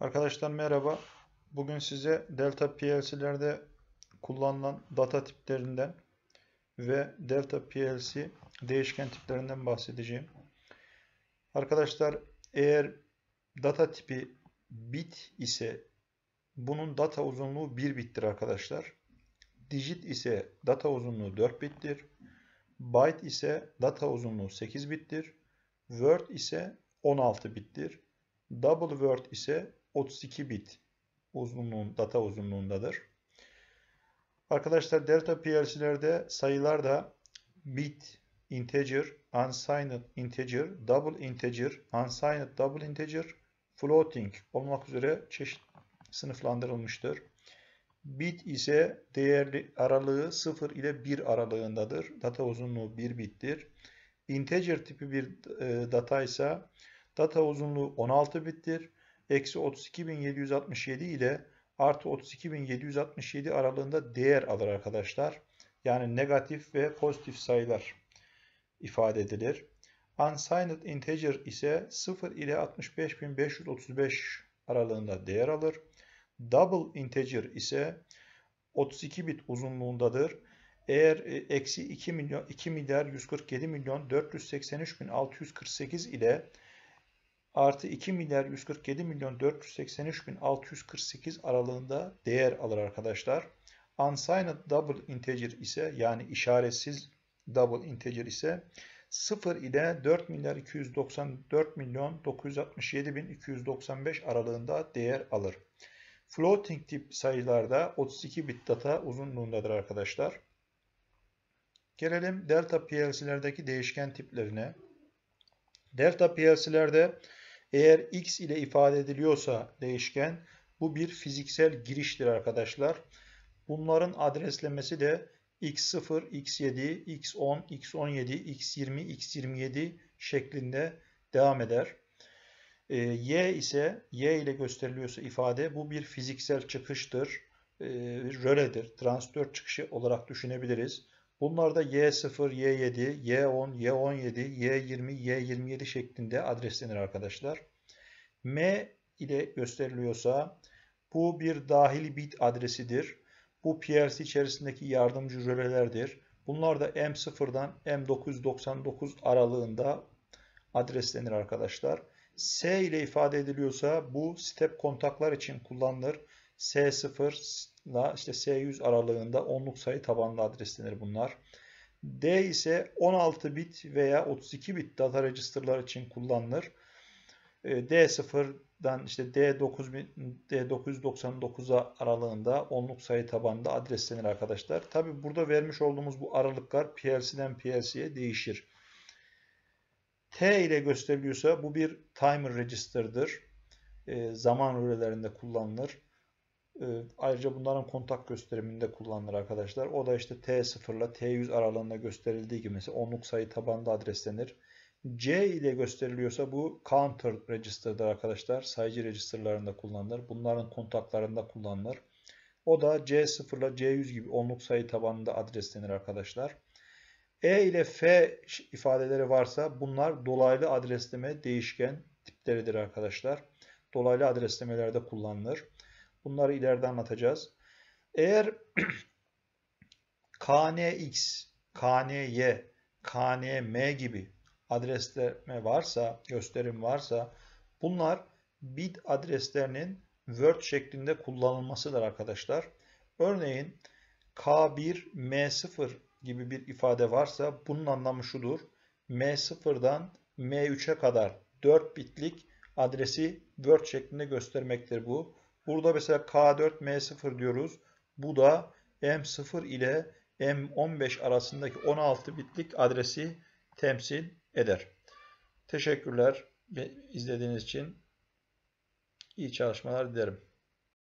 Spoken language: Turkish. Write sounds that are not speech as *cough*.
Arkadaşlar merhaba. Bugün size Delta PLC'lerde kullanılan data tiplerinden ve Delta PLC değişken tiplerinden bahsedeceğim. Arkadaşlar eğer data tipi bit ise bunun data uzunluğu 1 bittir arkadaşlar. Digit ise data uzunluğu 4 bittir. Byte ise data uzunluğu 8 bittir. Word ise 16 bittir. Double word ise 32 bit uzunluğun, data uzunluğundadır. Arkadaşlar Delta PLC'lerde sayılar da bit, integer, unsigned integer, double integer, unsigned double integer, floating olmak üzere çeşit sınıflandırılmıştır. Bit ise değerli aralığı 0 ile 1 aralığındadır. Data uzunluğu 1 bittir. Integer tipi bir e, data ise data uzunluğu 16 bittir eksi 32.767 ile artı 32.767 aralığında değer alır arkadaşlar. Yani negatif ve pozitif sayılar ifade edilir. Unsigned integer ise 0 ile 65.535 aralığında değer alır. Double integer ise 32 bit uzunluğundadır. Eğer e, eksi 2 milyar 147 milyon 483 bin 648 ile artı 2 milyar 147 milyon 483 bin 648 aralığında değer alır arkadaşlar. Unsigned double integer ise yani işaretsiz double integer ise 0 ile 4 milyar 294 milyon 967 bin 295 aralığında değer alır. Floating tip sayılarda 32 bit data uzunluğundadır arkadaşlar. Gelelim delta PLC'lerdeki değişken tiplerine. Delta PLC'lerde eğer x ile ifade ediliyorsa değişken bu bir fiziksel giriştir arkadaşlar. Bunların adreslemesi de x0, x7, x10, x17, x20, x27 şeklinde devam eder. E, y ise y ile gösteriliyorsa ifade bu bir fiziksel çıkıştır. E, röledir. Transistör çıkışı olarak düşünebiliriz. Bunlar da Y0, Y7, Y10, Y17, Y20, Y27 şeklinde adreslenir arkadaşlar. M ile gösteriliyorsa bu bir dahili bit adresidir. Bu PLC içerisindeki yardımcı hücrelerdir. Bunlar da M0'dan M999 aralığında adreslenir arkadaşlar. S ile ifade ediliyorsa bu step kontaklar için kullanılır. S0 ile işte S100 aralığında onluk sayı tabanlı adreslenir bunlar. D ise 16 bit veya 32 bit data register'lar için kullanılır. E, D0'dan işte D9 D999'a aralığında onluk sayı tabanında adreslenir arkadaşlar. Tabi burada vermiş olduğumuz bu aralıklar PLC'den PLC'ye değişir. T ile gösteriliyorsa bu bir timer register'dır. E, zaman rölelerinde kullanılır. Ee, ayrıca bunların kontak gösteriminde kullanılır arkadaşlar. O da işte T0 ile T100 aralığında gösterildiği gibi mesela onluk sayı tabanda adreslenir. C ile gösteriliyorsa bu counter register'dır arkadaşlar. Sayıcı registerlarında kullanılır. Bunların kontaklarında kullanılır. O da C0 ile C100 gibi onluk sayı tabanında adreslenir arkadaşlar. E ile F ifadeleri varsa bunlar dolaylı adresleme değişken tipleridir arkadaşlar. Dolaylı adreslemelerde kullanılır. Bunları ileride anlatacağız. Eğer *clears throat* KNX, KNY, KNM gibi adresleme varsa, gösterim varsa bunlar bit adreslerinin Word şeklinde kullanılmasıdır arkadaşlar. Örneğin K1M0 gibi bir ifade varsa bunun anlamı şudur. M0'dan M3'e kadar 4 bitlik adresi Word şeklinde göstermektir bu. Burada mesela K4M0 diyoruz. Bu da M0 ile M15 arasındaki 16 bitlik adresi temsil eder. Teşekkürler izlediğiniz için. İyi çalışmalar dilerim.